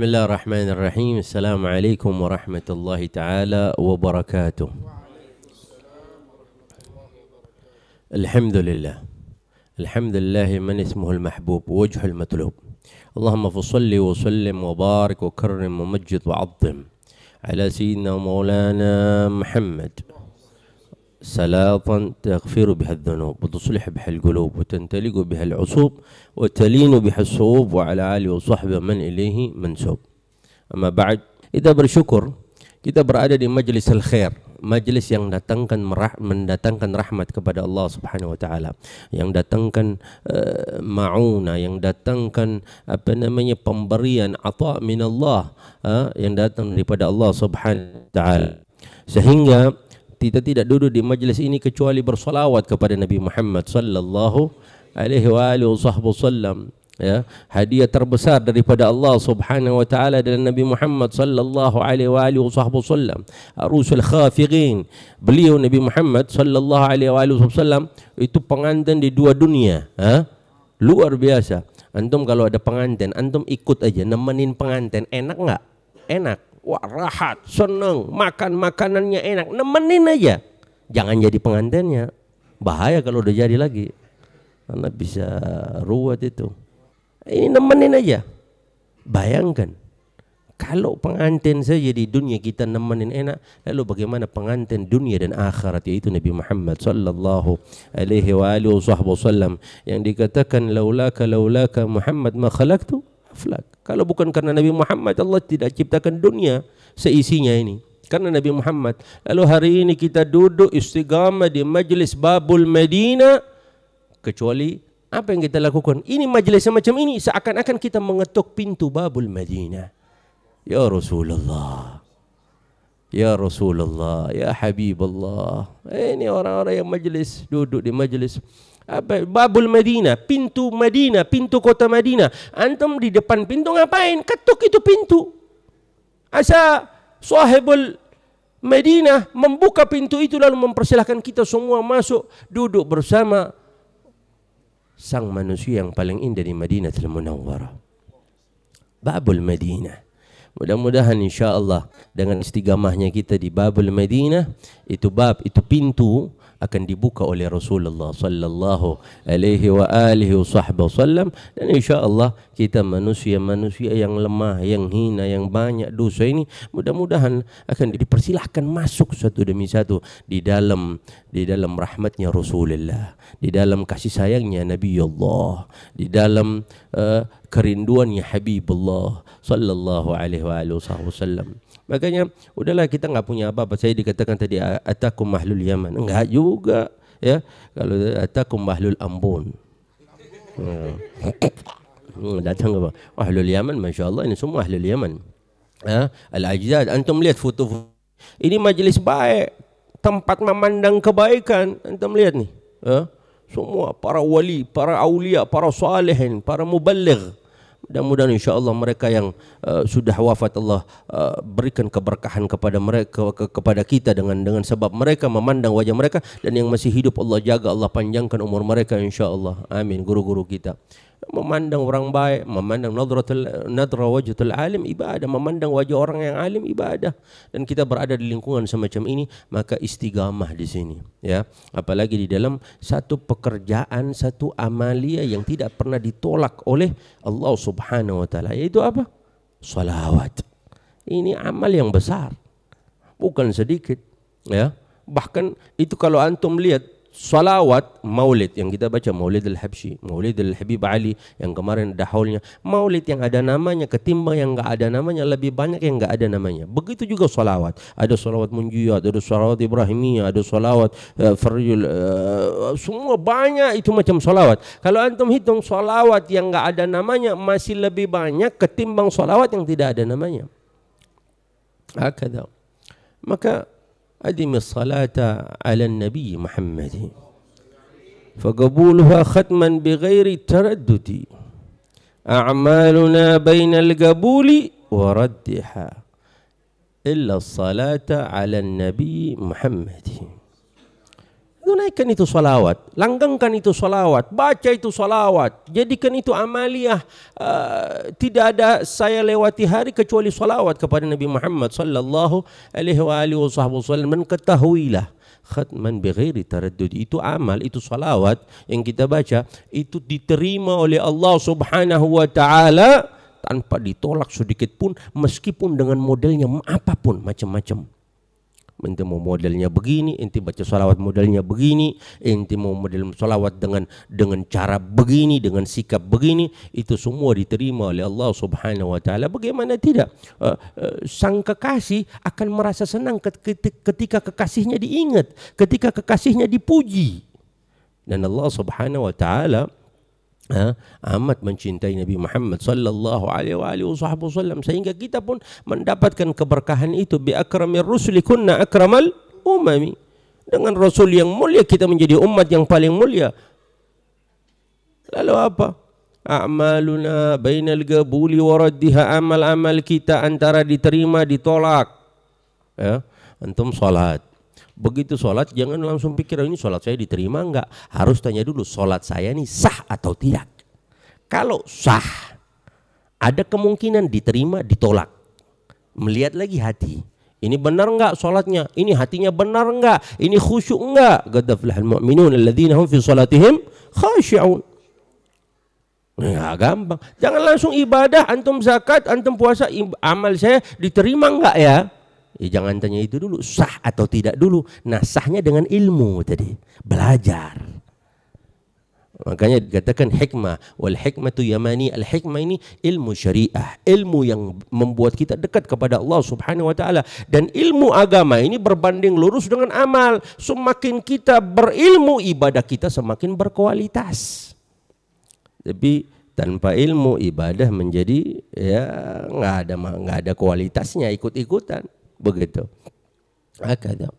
بسم الله الرحمن الرحيم السلام عليكم ورحمة الله تعالى وبركاته الحمد لله الحمد لله من اسمه المحبوب ووجه المطلوب اللهم فصل وسلم وبارك وكرم ومجد وعظم على سيدنا ومولانا محمد سلاطا تغفر بها الذنوب وتصلح بها القلوب وتنتلق بها العصوب وتلين بها الصوب وعلى آله وصحبه من إليه منسوب أما بعد kita bersyukur kita berada di majlis al-khair majlis yang datangkan merah, mendatangkan rahmat kepada Allah Subhanahu wa taala yang datangkan uh, mauna yang datangkan apa namanya pemberian ata min Allah uh, yang datang daripada Allah Subhanahu wa taala sehingga kita tidak duduk di majlis ini kecuali bersolawat kepada Nabi Muhammad sallallahu alaihi wa alihi wasallam ya hadiah terbesar daripada Allah Subhanahu wa taala adalah Nabi Muhammad sallallahu alaihi wa alihi wasallam arusul khafirin beliau Nabi Muhammad sallallahu alaihi wa alihi wasallam itu pengantin di dua dunia ha? luar biasa antum kalau ada pengantin antum ikut aja nemenin pengantin enak enggak enak wah rahat, senang, makan makanannya enak, nemenin aja. Jangan jadi pengantinnya, bahaya kalau udah jadi lagi. Karena bisa ruwet itu. Ini nemenin aja. Bayangkan, kalau pengantin saja di dunia kita nemenin enak, lalu bagaimana pengantin dunia dan akhirat yaitu Nabi Muhammad sallallahu alaihi wa alihi wasallam yang dikatakan laulaka laulaka Muhammad ma khalaqtu aflak. Kalau bukan karena Nabi Muhammad, Allah tidak ciptakan dunia seisinya ini. Karena Nabi Muhammad. Lalu hari ini kita duduk istigama di majlis Babul Madinah. Kecuali apa yang kita lakukan? Ini majlis macam ini seakan-akan kita mengetuk pintu Babul Madinah. Ya Rasulullah. Ya Rasulullah, Ya Habibullah. Eh, ini orang-orang yang majlis, duduk di majlis. Apa, Babul Madinah, pintu Madinah, pintu kota Madinah. Antum di depan pintu ngapain? Ketuk itu pintu. Asa sahibul Madinah membuka pintu itu lalu mempersilahkan kita semua masuk duduk bersama sang manusia yang paling indah di Madinah Al-Munawwarah. Babul Madinah. Mudah-mudahan insya Allah dengan istigamahnya kita di Babul Madinah itu bab itu pintu akan dibuka oleh Rasulullah sallallahu alaihi wa alihi wasallam dan insyaallah kita manusia-manusia yang lemah, yang hina, yang banyak dosa ini mudah-mudahan akan dipersilahkan masuk satu demi satu di dalam di dalam rahmatnya Rasulullah, di dalam kasih sayangnya Nabi Allah, di dalam uh, kerinduannya Habibullah sallallahu alaihi wa alihi wasallam. Makanya udahlah kita nggak punya apa-apa. Saya dikatakan tadi Ataqum mahlul Yaman. Enggak juga ya. Kalau Ataqum mahlul Ambon. Hmm. Hmm, datang apa? Mahlul oh, Yaman, masya Allah ini semua mahlul Yaman. Ya, ha? al ajdad antum lihat foto, foto ini majlis baik tempat memandang kebaikan Anda melihat ni, ya, semua para wali para aulia para salihin para mubaligh mudah-mudahan insya Allah mereka yang uh, sudah wafat Allah uh, berikan keberkahan kepada mereka ke, kepada kita dengan dengan sebab mereka memandang wajah mereka dan yang masih hidup Allah jaga Allah panjangkan umur mereka insya Allah amin guru-guru kita memandang orang baik, memandang nadratul nadra wajhatul alim ibadah, memandang wajah orang yang alim ibadah. Dan kita berada di lingkungan semacam ini, maka istigamah di sini, ya. Apalagi di dalam satu pekerjaan, satu amalia yang tidak pernah ditolak oleh Allah Subhanahu wa taala, yaitu apa? Salawat. Ini amal yang besar. Bukan sedikit, ya. Bahkan itu kalau antum lihat salawat maulid yang kita baca maulid al-habshi maulid al-habib ali yang kemarin ada haulnya maulid yang ada namanya ketimbang yang enggak ada namanya lebih banyak yang enggak ada namanya begitu juga salawat ada salawat munjiyat ada salawat ibrahimiyah ada salawat uh, eh, farjul uh, eh, semua banyak itu macam salawat kalau antum hitung salawat yang enggak ada namanya masih lebih banyak ketimbang salawat yang tidak ada namanya akadah maka أدم الصلاة على النبي محمد فقبولها ختما بغير تردد أعمالنا بين القبول وردها إلا الصلاة على النبي محمد tunaikan itu salawat langgangkan itu salawat baca itu salawat jadikan itu amaliyah. uh, ah, tidak ada saya lewati hari kecuali salawat kepada Nabi Muhammad sallallahu alaihi wa alihi wasallam man ketahuilah khatman bighairi taraddud itu amal itu salawat yang kita baca itu diterima oleh Allah Subhanahu wa taala tanpa ditolak sedikit pun meskipun dengan modelnya apapun macam-macam ente mau modelnya begini, ente baca solawat modelnya begini, ente mau model solawat dengan dengan cara begini, dengan sikap begini, itu semua diterima oleh Allah Subhanahu Wa Taala. Bagaimana tidak? Uh, uh, sang kekasih akan merasa senang ketika kekasihnya diingat, ketika kekasihnya dipuji. Dan Allah Subhanahu Wa Taala ha, amat mencintai Nabi Muhammad sallallahu alaihi wasallam sehingga kita pun mendapatkan keberkahan itu bi akramir Rasulikun, kunna akramal umami dengan rasul yang mulia kita menjadi umat yang paling mulia lalu apa a'maluna bainal gabuli wa raddiha amal-amal kita antara diterima ditolak ya antum salat begitu sholat jangan langsung pikir oh, ini sholat saya diterima enggak harus tanya dulu sholat saya ini sah atau tidak kalau sah ada kemungkinan diterima ditolak melihat lagi hati ini benar enggak sholatnya? Ini hatinya benar enggak? Ini khusyuk enggak? Gadaflahal mu'minun alladzina hum fi sholatihim khasyi'un. Ya gampang. Jangan langsung ibadah, antum zakat, antum puasa, amal saya diterima enggak ya? Ya jangan tanya itu dulu, sah atau tidak dulu. Nah sahnya dengan ilmu tadi, belajar. Makanya dikatakan hikmah wal hikmatu yamani al hikmah ini ilmu syariah, ilmu yang membuat kita dekat kepada Allah Subhanahu wa taala dan ilmu agama ini berbanding lurus dengan amal. Semakin kita berilmu ibadah kita semakin berkualitas. Tapi tanpa ilmu ibadah menjadi ya nggak ada nggak ada kualitasnya ikut-ikutan. begitu. Akhirnya.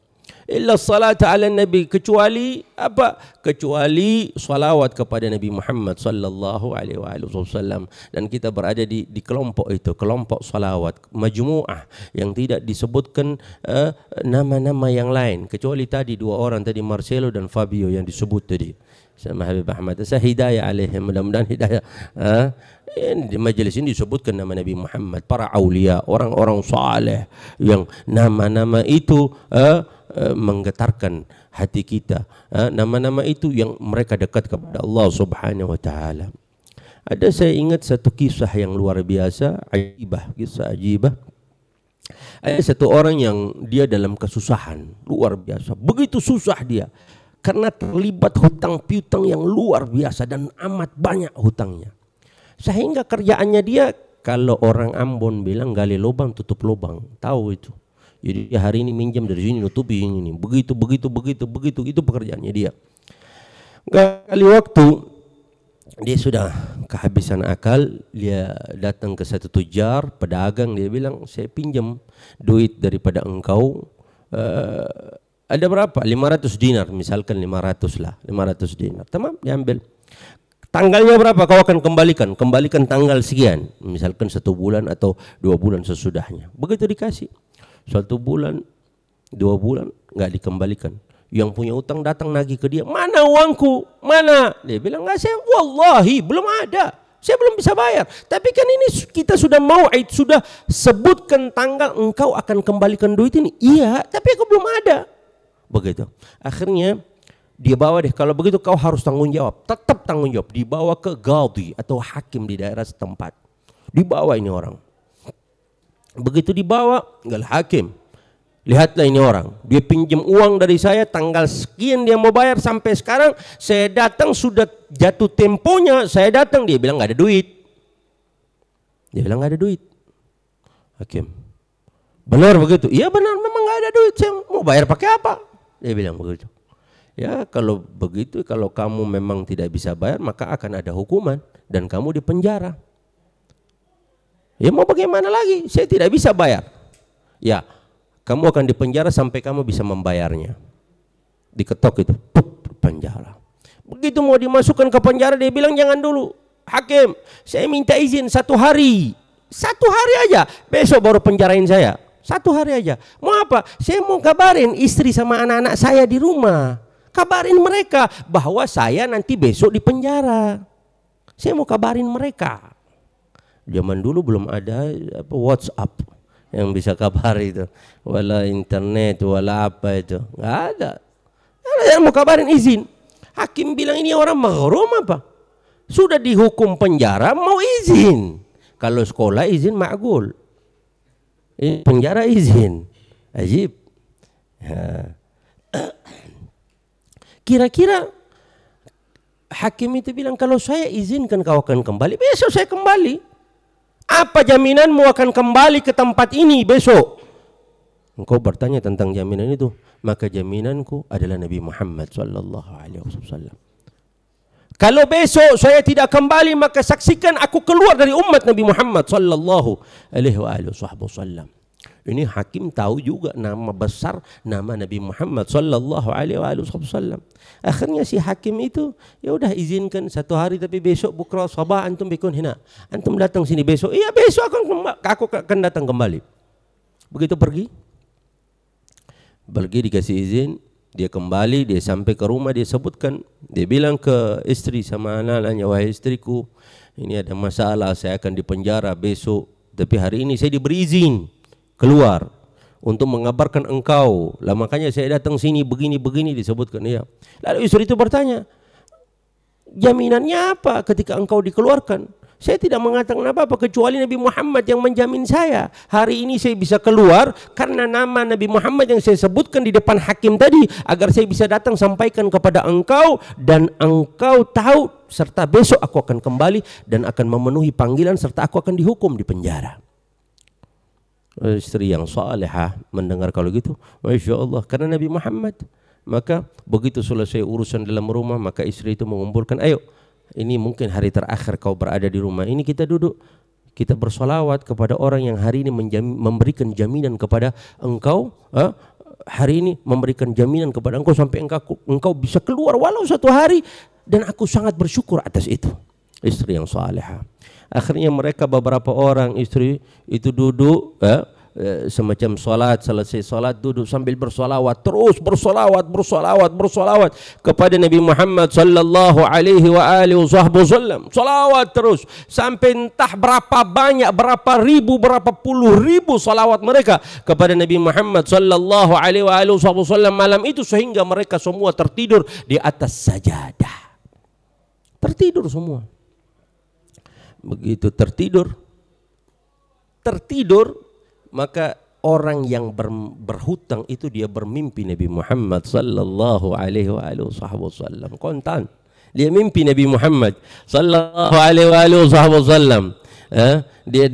Illa salat ala Nabi kecuali apa? Kecuali salawat kepada Nabi Muhammad sallallahu alaihi wasallam dan kita berada di di kelompok itu, kelompok salawat majmuah yang tidak disebutkan eh, nama-nama uh, yang lain kecuali tadi dua orang tadi Marcelo dan Fabio yang disebut tadi. Sama Habib Ahmad. Saya hidayah alaihim. Mudah-mudahan hidayah. Uh, Ini di majelis ini disebutkan nama Nabi Muhammad, para aulia, orang-orang saleh yang nama-nama itu eh, eh menggetarkan hati kita. Eh, nama-nama eh, itu yang mereka dekat kepada Allah Subhanahu wa taala. Ada saya ingat satu kisah yang luar biasa, ajibah, kisah ajibah. Ada satu orang yang dia dalam kesusahan, luar biasa. Begitu susah dia karena terlibat hutang piutang yang luar biasa dan amat banyak hutangnya sehingga kerjaannya dia kalau orang Ambon bilang gali lubang tutup lubang, tahu itu. Jadi hari ini minjam dari sini nutupi ini, ini. Begitu begitu begitu begitu itu pekerjaannya dia. Kali waktu dia sudah kehabisan akal, dia datang ke satu tujar, pedagang, dia bilang, saya pinjam duit daripada engkau, uh, ada berapa? 500 dinar, misalkan 500 lah, 500 dinar. Tamam, diambil. Tanggalnya berapa kau akan kembalikan, kembalikan tanggal sekian. Misalkan satu bulan atau dua bulan sesudahnya. Begitu dikasih. Satu bulan, dua bulan nggak dikembalikan. Yang punya utang datang lagi ke dia, mana uangku, mana? Dia bilang, nggak saya, wallahi belum ada. Saya belum bisa bayar. Tapi kan ini kita sudah mau, sudah sebutkan tanggal engkau akan kembalikan duit ini. Iya, tapi aku belum ada. Begitu. Akhirnya dia bawa deh kalau begitu kau harus tanggung jawab tetap tanggung jawab dibawa ke gaudi atau hakim di daerah setempat dibawa ini orang begitu dibawa enggak hakim lihatlah ini orang dia pinjam uang dari saya tanggal sekian dia mau bayar sampai sekarang saya datang sudah jatuh temponya saya datang dia bilang nggak ada duit dia bilang nggak ada duit hakim benar begitu iya benar memang nggak ada duit saya mau bayar pakai apa dia bilang begitu Ya, kalau begitu kalau kamu memang tidak bisa bayar maka akan ada hukuman dan kamu dipenjara. Ya mau bagaimana lagi? Saya tidak bisa bayar. Ya, kamu akan dipenjara sampai kamu bisa membayarnya. Diketok itu, pup, penjara. Begitu mau dimasukkan ke penjara dia bilang jangan dulu. Hakim, saya minta izin satu hari. Satu hari aja, besok baru penjarain saya. Satu hari aja. Mau apa? Saya mau kabarin istri sama anak-anak saya di rumah. Kabarin mereka bahwa saya nanti besok di penjara. Saya mau kabarin mereka. Zaman dulu belum ada apa, WhatsApp yang bisa kabar itu, wala internet, wala apa itu, nggak ada. Saya mau kabarin izin. Hakim bilang ini orang mahrum apa? Sudah dihukum penjara mau izin. Kalau sekolah izin makgul. Penjara izin. Ajib. Ya. Kira-kira hakim itu bilang kalau saya izinkan kau akan kembali, besok saya kembali. Apa jaminanmu akan kembali ke tempat ini besok? Engkau bertanya tentang jaminan itu, maka jaminanku adalah Nabi Muhammad sallallahu alaihi wasallam. Kalau besok saya tidak kembali maka saksikan aku keluar dari umat Nabi Muhammad sallallahu alaihi wasallam. Ini hakim tahu juga nama besar nama Nabi Muhammad sallallahu alaihi wasallam. Akhirnya si hakim itu ya sudah izinkan satu hari tapi besok bukra sabah antum bikun hina. Antum datang sini besok. Iya besok aku aku akan datang kembali. Begitu pergi. Pergi dikasih izin, dia kembali, dia sampai ke rumah, dia sebutkan, dia bilang ke istri sama anak-anaknya, wahai istriku, ini ada masalah, saya akan dipenjara besok, tapi hari ini saya diberi izin, keluar untuk mengabarkan engkau. Lah makanya saya datang sini begini-begini disebutkan ya. Lalu Yusuf itu bertanya, jaminannya apa ketika engkau dikeluarkan? Saya tidak mengatakan apa-apa kecuali Nabi Muhammad yang menjamin saya. Hari ini saya bisa keluar karena nama Nabi Muhammad yang saya sebutkan di depan hakim tadi agar saya bisa datang sampaikan kepada engkau dan engkau tahu serta besok aku akan kembali dan akan memenuhi panggilan serta aku akan dihukum di penjara. Eh, istri yang salihah mendengar kalau gitu Masya Allah karena Nabi Muhammad maka begitu selesai urusan dalam rumah maka istri itu mengumpulkan ayo ini mungkin hari terakhir kau berada di rumah ini kita duduk kita bersolawat kepada orang yang hari ini menjam, memberikan jaminan kepada engkau eh? hari ini memberikan jaminan kepada engkau sampai engkau, engkau bisa keluar walau satu hari dan aku sangat bersyukur atas itu istri yang salihah akhirnya mereka beberapa orang istri itu duduk ya, semacam solat selesai solat duduk sambil bersolawat terus bersolawat bersolawat bersolawat kepada Nabi Muhammad sallallahu alaihi wa alihi wasallam solawat terus sampai entah berapa banyak berapa ribu berapa puluh ribu solawat mereka kepada Nabi Muhammad sallallahu alaihi wa alihi wasallam malam itu sehingga mereka semua tertidur di atas sajadah tertidur semua begitu tertidur tertidur maka orang yang ber, berhutang itu dia bermimpi Nabi Muhammad sallallahu alaihi wasallam kontan dia mimpi Nabi Muhammad sallallahu alaihi wasallam eh? dia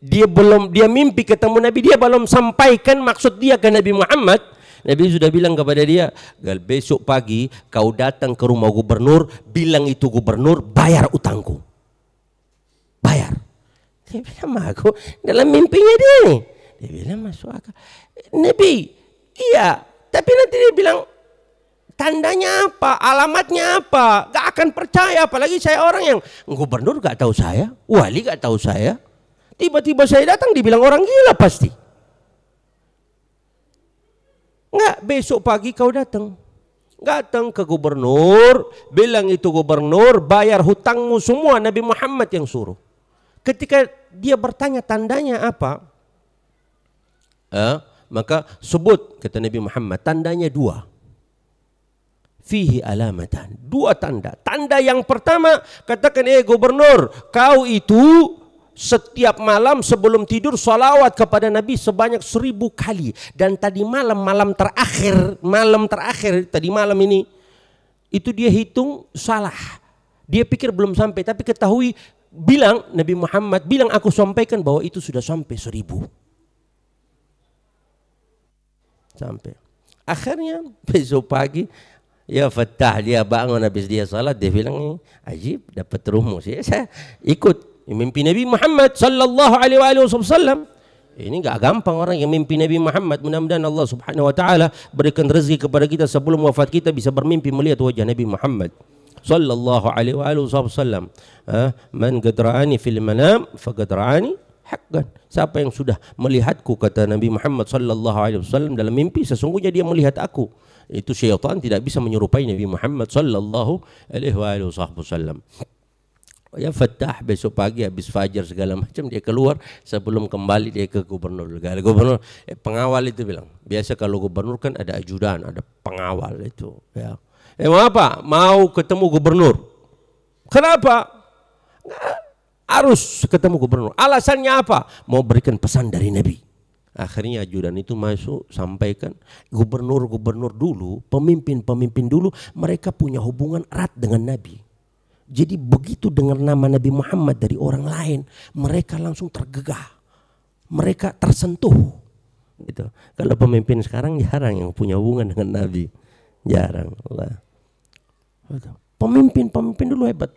dia belum dia mimpi ketemu Nabi dia belum sampaikan maksud dia ke Nabi Muhammad Nabi sudah bilang kepada dia, Gal, besok pagi kau datang ke rumah gubernur, bilang itu gubernur, bayar utangku. Dia bilang, aku dalam mimpinya dia nih. Dia bilang, masuk akal. Nabi, iya. Tapi nanti dia bilang, tandanya apa, alamatnya apa. Gak akan percaya, apalagi saya orang yang gubernur gak tahu saya, wali gak tahu saya. Tiba-tiba saya datang dibilang orang gila pasti. Enggak, besok pagi kau datang. Datang ke gubernur, bilang itu gubernur, bayar hutangmu semua Nabi Muhammad yang suruh. Ketika dia bertanya tandanya apa? Eh, maka sebut kata Nabi Muhammad tandanya dua. Fihi alamatan. Dua tanda. Tanda yang pertama katakan eh gubernur kau itu setiap malam sebelum tidur salawat kepada Nabi sebanyak seribu kali dan tadi malam malam terakhir malam terakhir tadi malam ini itu dia hitung salah dia pikir belum sampai tapi ketahui bilang Nabi Muhammad bilang aku sampaikan bahwa itu sudah sampai seribu sampai akhirnya besok pagi ya fatah dia bangun habis dia salat dia bilang ni eh, ajib dapat rumus ya saya ikut mimpi Nabi Muhammad sallallahu alaihi wasallam ini enggak gampang orang yang mimpi Nabi Muhammad. Mudah-mudahan Allah Subhanahu wa taala berikan rezeki kepada kita sebelum wafat kita bisa bermimpi melihat wajah Nabi Muhammad. sallallahu alaihi wa alihi wasallam man gadra'ani fil manam fagadra'ani haqqan siapa yang sudah melihatku kata Nabi Muhammad sallallahu alaihi wasallam dalam mimpi sesungguhnya dia melihat aku itu syaitan tidak bisa menyerupai Nabi Muhammad sallallahu alaihi wa alihi wasallam ya Fatah besok pagi habis fajar segala macam dia keluar sebelum kembali dia ke gubernur gubernur eh, pengawal itu bilang biasa kalau gubernur kan ada ajudan ada pengawal itu ya Emang apa? Mau ketemu gubernur. Kenapa? Harus ketemu gubernur. Alasannya apa? Mau berikan pesan dari Nabi. Akhirnya ajudan itu masuk sampaikan gubernur-gubernur dulu, pemimpin-pemimpin dulu mereka punya hubungan erat dengan Nabi. Jadi begitu dengar nama Nabi Muhammad dari orang lain, mereka langsung tergegah. Mereka tersentuh. Gitu. Kalau pemimpin sekarang jarang yang punya hubungan dengan Nabi. Jarang lah. Pemimpin-pemimpin dulu hebat.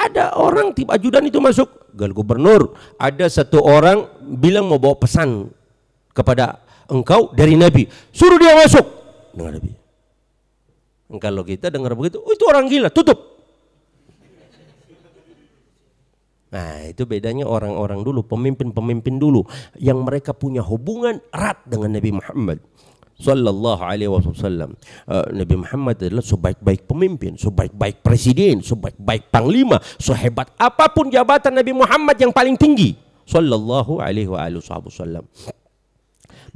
Ada orang tiba ajudan itu masuk gal gubernur. Ada satu orang bilang mau bawa pesan kepada engkau dari Nabi. Suruh dia masuk. Dengar Nabi. Kalau kita dengar begitu, oh, itu orang gila, tutup. Nah itu bedanya orang-orang dulu, pemimpin-pemimpin dulu yang mereka punya hubungan erat dengan Nabi Muhammad sallallahu alaihi wasallam uh, Nabi Muhammad adalah sebaik-baik pemimpin sebaik-baik presiden sebaik-baik panglima sehebat apapun jabatan Nabi Muhammad yang paling tinggi sallallahu alaihi wasallam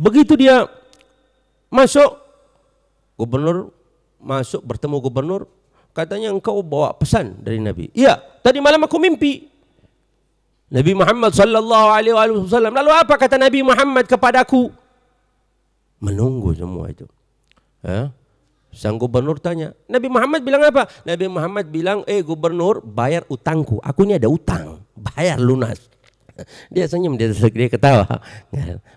begitu dia masuk gubernur masuk bertemu gubernur katanya engkau bawa pesan dari Nabi iya tadi malam aku mimpi Nabi Muhammad sallallahu alaihi wasallam lalu apa kata Nabi Muhammad kepadaku menunggu semua itu. Ya. Sang gubernur tanya, Nabi Muhammad bilang apa? Nabi Muhammad bilang, eh gubernur bayar utangku, aku ini ada utang, bayar lunas. Dia senyum, dia, dia ketawa.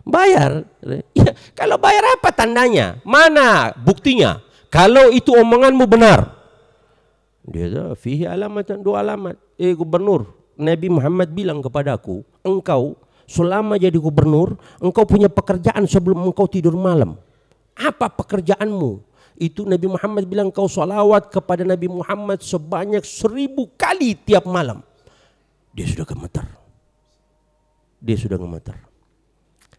Bayar. Ya, kalau bayar apa tandanya? Mana buktinya? Kalau itu omonganmu benar. Dia tahu, fihi alamat dua alamat. Eh gubernur, Nabi Muhammad bilang kepadaku, engkau selama jadi gubernur engkau punya pekerjaan sebelum engkau tidur malam. Apa pekerjaanmu? Itu Nabi Muhammad bilang kau salawat kepada Nabi Muhammad sebanyak seribu kali tiap malam. Dia sudah gemeter. Dia sudah gemeter.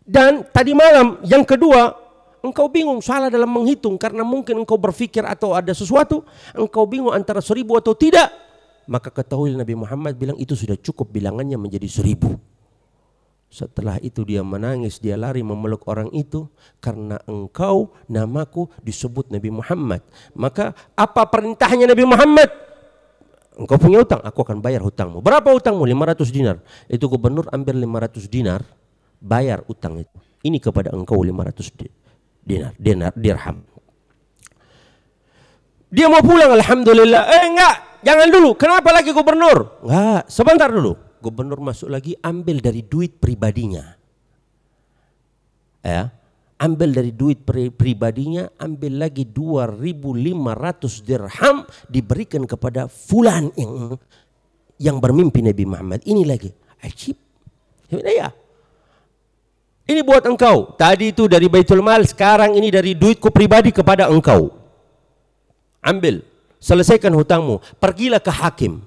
Dan tadi malam yang kedua engkau bingung salah dalam menghitung karena mungkin engkau berpikir atau ada sesuatu engkau bingung antara seribu atau tidak maka ketahui Nabi Muhammad bilang itu sudah cukup bilangannya menjadi seribu setelah itu dia menangis, dia lari memeluk orang itu karena engkau namaku disebut Nabi Muhammad. Maka apa perintahnya Nabi Muhammad? Engkau punya utang, aku akan bayar hutangmu. Berapa hutangmu? 500 dinar. Itu gubernur ambil 500 dinar, bayar utang itu. Ini kepada engkau 500 dinar, dinar, dirham. Dia mau pulang, Alhamdulillah. Eh enggak, jangan dulu. Kenapa lagi gubernur? Enggak, sebentar dulu gubernur masuk lagi ambil dari duit pribadinya. Ya, ambil dari duit pri pribadinya, ambil lagi 2500 dirham diberikan kepada fulan yang yang bermimpi Nabi Muhammad. Ini lagi. Ajib. Eh, ya. Ini buat engkau. Tadi itu dari Baitul Mal, sekarang ini dari duitku pribadi kepada engkau. Ambil, selesaikan hutangmu, pergilah ke hakim.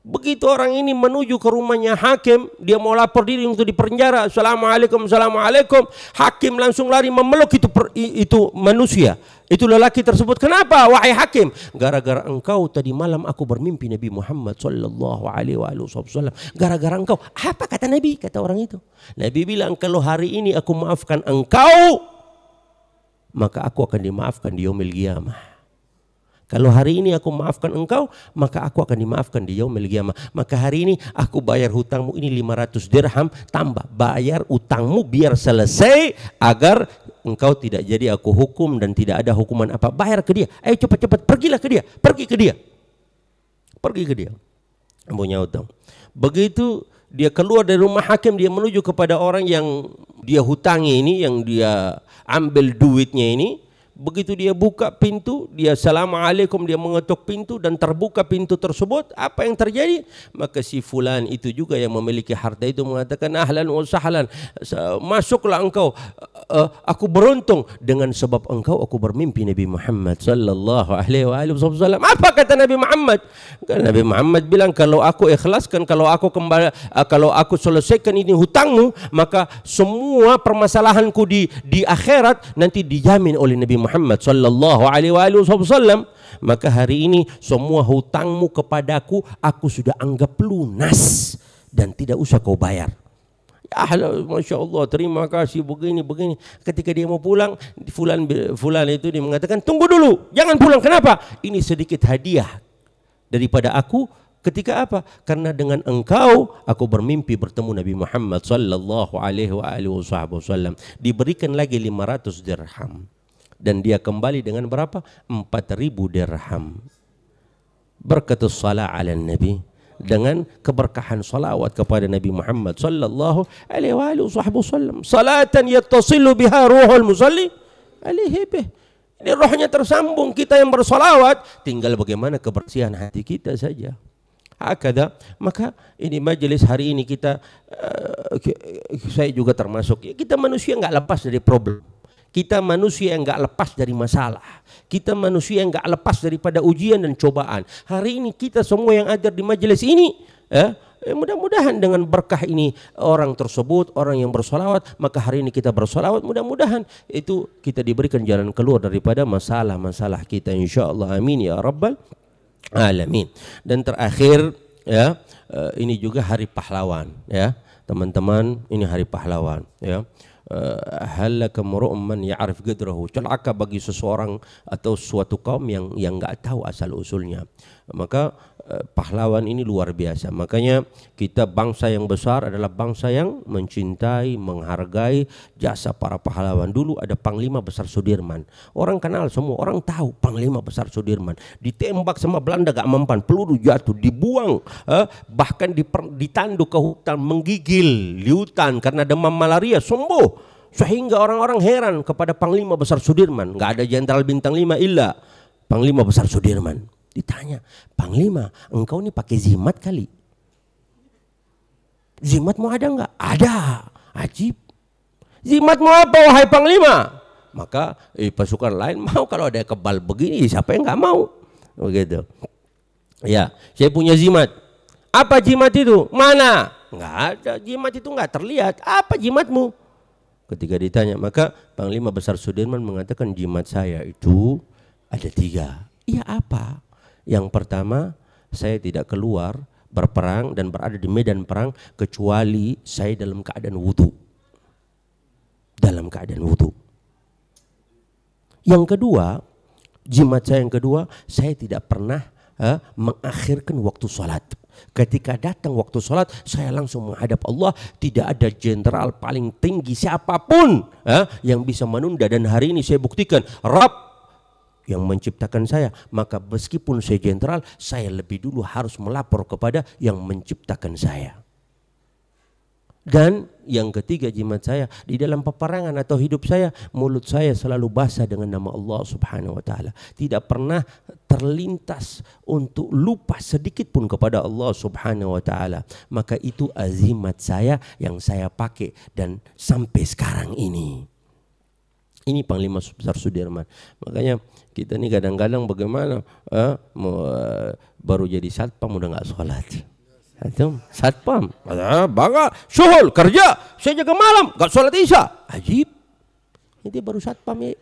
Begitu orang ini menuju ke rumahnya hakim, dia mau lapor diri untuk dipenjara. Assalamualaikum, assalamualaikum. Hakim langsung lari memeluk itu per, itu manusia, itu lelaki tersebut. Kenapa, wahai hakim? Gara-gara engkau tadi malam aku bermimpi Nabi Muhammad Shallallahu Alaihi Wasallam. Gara-gara engkau, apa kata Nabi? Kata orang itu. Nabi bilang kalau hari ini aku maafkan engkau, maka aku akan dimaafkan di Yomil Qiyamah. Kalau hari ini aku maafkan engkau, maka aku akan dimaafkan di yaumil qiyamah. Maka hari ini aku bayar hutangmu ini 500 dirham, tambah bayar utangmu biar selesai agar engkau tidak jadi aku hukum dan tidak ada hukuman apa. Bayar ke dia. Ayo cepat-cepat pergilah ke dia. Pergi ke dia. Pergi ke dia. Punya utang. Begitu dia keluar dari rumah hakim dia menuju kepada orang yang dia hutangi ini yang dia ambil duitnya ini Begitu dia buka pintu, dia assalamualaikum, dia mengetuk pintu dan terbuka pintu tersebut, apa yang terjadi? Maka si fulan itu juga yang memiliki harta itu mengatakan ahlan wa sahlan, masuklah engkau. Eh, eh, aku beruntung dengan sebab engkau aku bermimpi Nabi Muhammad sallallahu alaihi wa alihi wasallam. Apa kata Nabi Muhammad? Kan Nabi Muhammad bilang kalau aku ikhlaskan, kalau aku kembali eh, kalau aku selesaikan ini hutangmu, maka semua permasalahanku di di akhirat nanti dijamin oleh Nabi Muhammad Muhammad sallallahu alaihi wasallam maka hari ini semua hutangmu kepadaku aku sudah anggap lunas dan tidak usah kau bayar Ah, masya Allah, terima kasih begini begini. Ketika dia mau pulang, fulan fulan itu dia mengatakan, tunggu dulu, jangan pulang. Kenapa? Ini sedikit hadiah daripada aku. Ketika apa? Karena dengan engkau aku bermimpi bertemu Nabi Muhammad sallallahu alaihi wasallam. Diberikan lagi 500 dirham dan dia kembali dengan berapa? 4000 dirham. Berkat salat ala Nabi dengan keberkahan salawat kepada Nabi Muhammad sallallahu alaihi wa alihi wasallam. Salatan yattasilu biha ruhul musalli alaihi bih. Ini rohnya tersambung kita yang bersalawat tinggal bagaimana kebersihan hati kita saja. Akadah, maka ini majelis hari ini kita uh, saya juga termasuk kita manusia enggak lepas dari problem Kita manusia yang nggak lepas dari masalah. Kita manusia yang nggak lepas daripada ujian dan cobaan. Hari ini kita semua yang ajar di majelis ini, eh, eh mudah-mudahan dengan berkah ini orang tersebut, orang yang bersolawat, maka hari ini kita bersolawat. Mudah-mudahan itu kita diberikan jalan keluar daripada masalah-masalah kita. Insya Allah, amin ya rabbal alamin. Dan terakhir, ya eh, ini juga hari pahlawan, ya teman-teman. Ini hari pahlawan, ya Eh, halaka man ya'rif qadrahu celaka bagi seseorang atau suatu kaum yang yang enggak tahu asal usulnya maka eh, pahlawan ini luar biasa makanya kita bangsa yang besar adalah bangsa yang mencintai menghargai jasa para pahlawan dulu ada panglima besar Sudirman orang kenal semua orang tahu panglima besar Sudirman ditembak sama Belanda gak mempan peluru jatuh dibuang eh, bahkan diper, ditanduk ke hutan menggigil di hutan karena demam malaria sembuh sehingga orang-orang heran kepada Panglima Besar Sudirman. nggak ada jenderal bintang lima illa Panglima Besar Sudirman. Ditanya, Panglima engkau ini pakai zimat kali. Zimat mau ada nggak? Ada. Ajib. Zimat mau apa wahai Panglima? Maka eh, pasukan lain mau kalau ada kebal begini ya siapa yang nggak mau? Begitu. Ya, saya punya zimat. Apa jimat itu? Mana? Nggak ada. Jimat itu nggak terlihat. Apa jimatmu? ketika ditanya maka Panglima Besar Sudirman mengatakan jimat saya itu ada tiga iya apa yang pertama saya tidak keluar berperang dan berada di medan perang kecuali saya dalam keadaan wudhu dalam keadaan wudhu yang kedua jimat saya yang kedua saya tidak pernah eh, mengakhirkan waktu sholat Ketika datang waktu sholat, saya langsung menghadap Allah. Tidak ada jenderal paling tinggi siapapun eh, yang bisa menunda. Dan hari ini saya buktikan, Rab yang menciptakan saya. Maka meskipun saya jenderal, saya lebih dulu harus melapor kepada yang menciptakan saya. Dan yang ketiga jimat saya di dalam peperangan atau hidup saya mulut saya selalu basah dengan nama Allah Subhanahu wa taala. Tidak pernah terlintas untuk lupa sedikit pun kepada Allah Subhanahu wa taala. Maka itu azimat saya yang saya pakai dan sampai sekarang ini. Ini Panglima Besar Sudirman. Makanya kita ini kadang-kadang bagaimana eh, mau, eh, baru jadi satpam udah nggak sholat. Antum satpam. Bangga, syuhul, kerja. Saya jaga malam, gak sholat isya. Ajib. Ini dia baru satpam ya.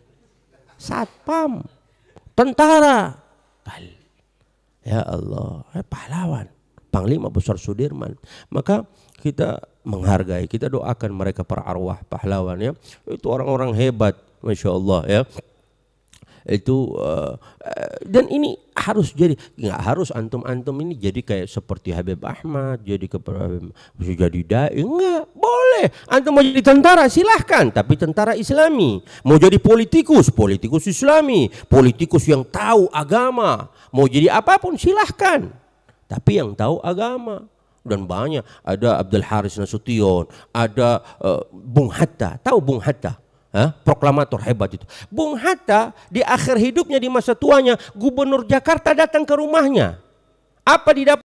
Satpam. Tentara. Ya Allah, eh, pahlawan. Panglima Besar Sudirman. Maka kita menghargai, kita doakan mereka para arwah pahlawan ya. Itu orang-orang hebat. Masya Allah ya itu uh, dan ini harus jadi nggak harus antum-antum ini jadi kayak seperti Habib Ahmad jadi ke jadi dai enggak boleh antum mau jadi tentara silahkan tapi tentara Islami mau jadi politikus politikus Islami politikus yang tahu agama mau jadi apapun silahkan tapi yang tahu agama dan banyak ada Abdul Haris Nasution ada uh, Bung Hatta tahu Bung Hatta Proklamator hebat itu. Bung Hatta di akhir hidupnya di masa tuanya gubernur Jakarta datang ke rumahnya. Apa didapat?